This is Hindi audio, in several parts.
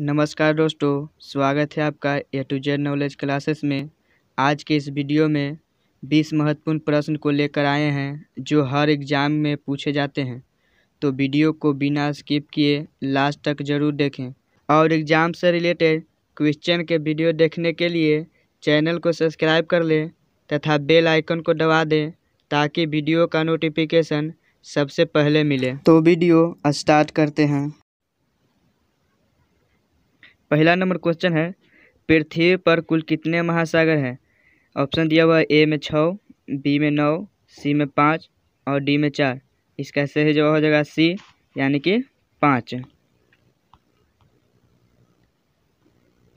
नमस्कार दोस्तों स्वागत है आपका A to Z knowledge classes में आज के इस वीडियो में 20 महत्वपूर्ण प्रश्न को लेकर आए हैं जो हर एग्ज़ाम में पूछे जाते हैं तो वीडियो को बिना स्किप किए लास्ट तक ज़रूर देखें और एग्ज़ाम से रिलेटेड क्वेश्चन के वीडियो देखने के लिए चैनल को सब्सक्राइब कर लें तथा बेल आइकन को दबा दें ताकि वीडियो का नोटिफिकेशन सबसे पहले मिले तो वीडियो स्टार्ट करते हैं पहला नंबर क्वेश्चन है पृथ्वी पर कुल कितने महासागर हैं ऑप्शन दिया हुआ है ए में छः बी में नौ सी में पाँच और डी में चार इसका सही जवाब हो जाएगा सी यानी कि पाँच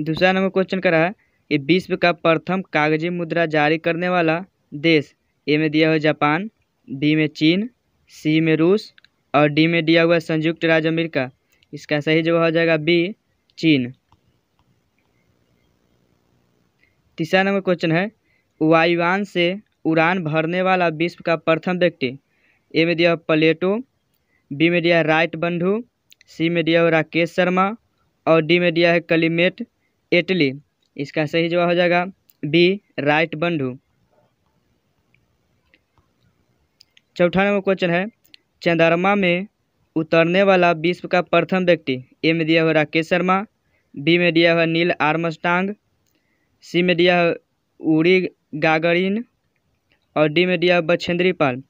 दूसरा नंबर क्वेश्चन करा है कि विश्व का प्रथम कागजी मुद्रा जारी करने वाला देश ए में दिया हुआ जापान बी में चीन सी में रूस और डी में दिया हुआ संयुक्त राज्य अमेरिका इसका सही जवाब हो जाएगा बी चीन तीसरा नंबर क्वेश्चन है वायुवान से उड़ान भरने वाला विश्व का प्रथम व्यक्ति ए में दिया प्लेटो बी में दिया राइट बंधु सी में दिया राकेश शर्मा और डी में दिया है कलीमेट एटली इसका सही जवाब हो जाएगा बी राइट बंधु चौथा नंबर क्वेश्चन है चंद्रमा में उतरने वाला विश्व का प्रथम व्यक्ति ए में दिया हुआ राकेश शर्मा बी में दिया हुआ नील आर्मस्टांग सी में दिया है उड़ी गागरीन और डी में दिया है बछेंद्री पाल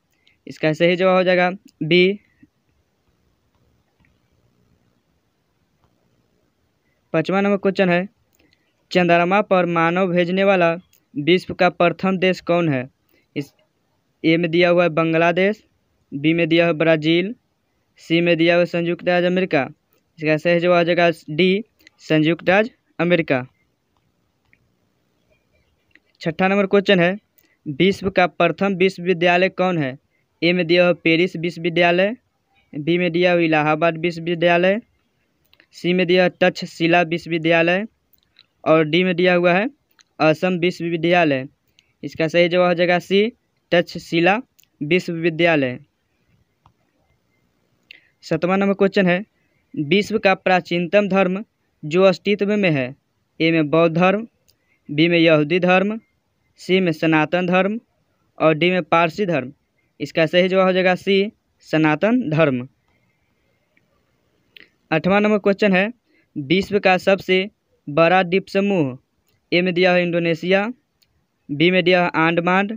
इसका सही जवाब हो जाएगा बी पाँचवा नंबर क्वेश्चन है चंद्रमा पर मानव भेजने वाला विश्व का प्रथम देश कौन है इस ए में दिया हुआ है बांग्लादेश बी में दिया हुआ ब्राज़ील सी में दिया हुआ संयुक्त राज्य अमेरिका इसका सही जवाब हो जाएगा डी संयुक्त राज्य अमेरिका छठा नंबर क्वेश्चन है विश्व का प्रथम विश्वविद्यालय कौन है ए में दिया हुआ पेरिस विश्वविद्यालय बी में दिया हुआ इलाहाबाद विश्वविद्यालय सी में दिया तक्षशिला विश्वविद्यालय और डी में दिया हुआ है असम विश्वविद्यालय इसका सही जवाब हो जाएगा सी तक्षशिला विश्वविद्यालय सतवा नंबर क्वेश्चन है विश्व का प्राचीनतम धर्म जो अस्तित्व में है ए में बौद्ध धर्म बी में यहूदी धर्म सी में सनातन धर्म और डी में पारसी धर्म इसका सही जवाब हो जाएगा सी सनातन धर्म अठवा नंबर क्वेश्चन है विश्व का सबसे बड़ा द्वीप समूह ए में दिया है इंडोनेशिया बी में दिया है आंडमान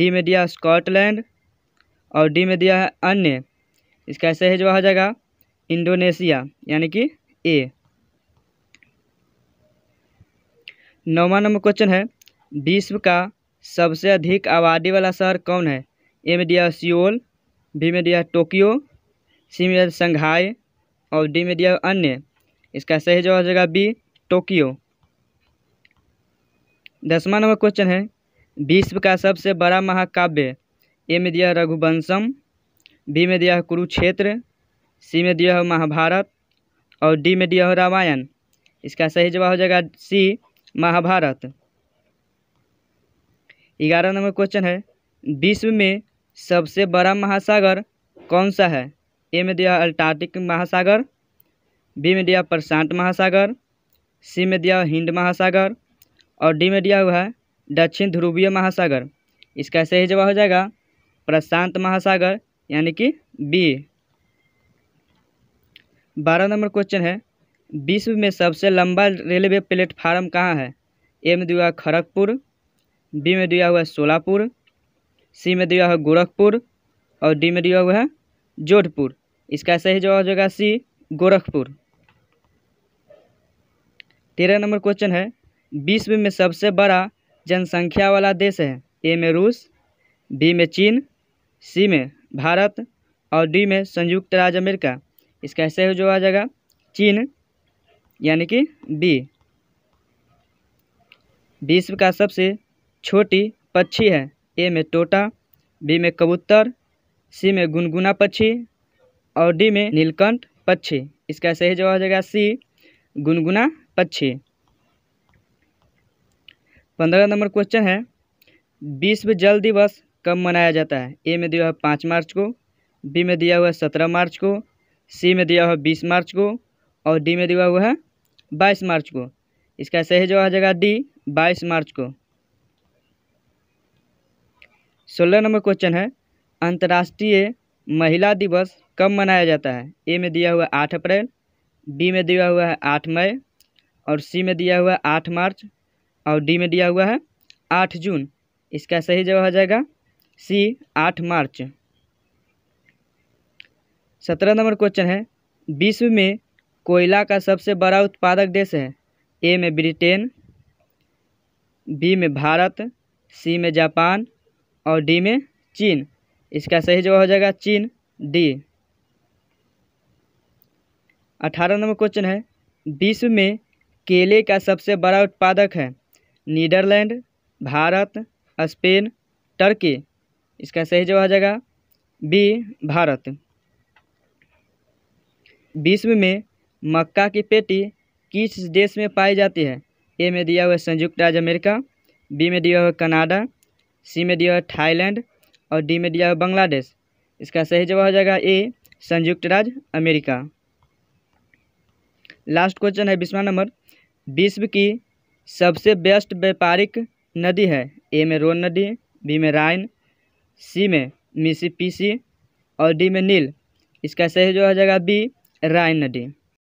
डी में दिया स्कॉटलैंड और डी में दिया है अन्य इसका सही जवाब हो जाएगा इंडोनेशिया यानी कि ए नौवा नंबर क्वेश्चन है विश्व का सबसे अधिक आबादी वाला शहर कौन है ए में दिया सियोल बी में दिया टोक्यो सी में दिया संघाई और डी में दिया अन्य इसका सही जवाब हो जाएगा बी टोक्यो दसवा नंबर क्वेश्चन है विश्व का सबसे बड़ा महाकाव्य ए में दिया रघुवंशम बी में दिया कुरुक्षेत्र सी में दिया महाभारत और डी में दिया हो रामायण इसका सही जवाब हो जाएगा सी महाभारत ग्यारह नंबर क्वेश्चन है विश्व में सबसे बड़ा महासागर कौन सा है ए में दिया अल्टार्टिक महासागर बी में दिया प्रशांत महासागर सी में दिया हिंद महासागर और डी में दिया हुआ है दक्षिण ध्रुवीय महासागर इसका सही जवाब हो जाएगा प्रशांत महासागर यानी कि बी बारह नंबर क्वेश्चन है विश्व में सबसे लंबा रेलवे प्लेटफार्म कहाँ है ए में दिया खड़गपुर बी में दिया हुआ है सोलापुर सी में दिया हुआ है गोरखपुर और डी में दिया हुआ है जोधपुर इसका सही जवाब हो जाएगा सी गोरखपुर तेरह नंबर क्वेश्चन है विश्व में सबसे बड़ा जनसंख्या वाला देश है ए में रूस बी में चीन सी में भारत और डी में संयुक्त राज्य अमेरिका इसका ऐसे जो आ जाएगा चीन यानी कि बी विश्व का सबसे छोटी पक्षी है ए में तोता बी में कबूतर सी में गुनगुना पक्षी और डी में नीलकंठ पक्षी इसका सही जवाब हो जाएगा सी गुनगुना पक्षी पंद्रह नंबर क्वेश्चन है विश्व जल दिवस कब मनाया जाता है ए में दिया हुआ पाँच मार्च को बी में दिया हुआ है सत्रह मार्च को सी में दिया हुआ बीस मार्च को और डी में दिया हुआ है बाईस मार्च को इसका सही जवाब हो जाएगा डी बाईस मार्च को सोलह नंबर क्वेश्चन है अंतर्राष्ट्रीय महिला दिवस कब मनाया जाता है ए में दिया हुआ आठ अप्रैल बी में दिया हुआ है आठ मई और सी में दिया हुआ है आठ मार्च और डी में दिया हुआ है आठ जून इसका सही जवाब हो जाएगा सी आठ मार्च सत्रह नंबर क्वेश्चन है विश्व में कोयला का सबसे बड़ा उत्पादक देश है ए में ब्रिटेन बी में भारत सी में जापान और डी में चीन इसका सही जवाब हो जाएगा चीन डी अठारह नंबर क्वेश्चन है विश्व में केले का सबसे बड़ा उत्पादक है नीदरलैंड भारत स्पेन टर्की इसका सही जवाब हो जाएगा बी भारत विश्व में मक्का की पेटी किस देश में पाई जाती है ए में दिया हुआ संयुक्त राज्य अमेरिका बी में दिया हुआ कनाडा सी में दिया है थाईलैंड और डी में दिया है बांग्लादेश इसका सही जवाब हो जाएगा ए संयुक्त राज्य अमेरिका लास्ट क्वेश्चन है बीसवा नंबर विश्व की सबसे बेस्ट व्यापारिक नदी है ए में रोन नदी बी में राइन सी में मिसी और डी में नील इसका सही जो हो जाएगा बी राइन नदी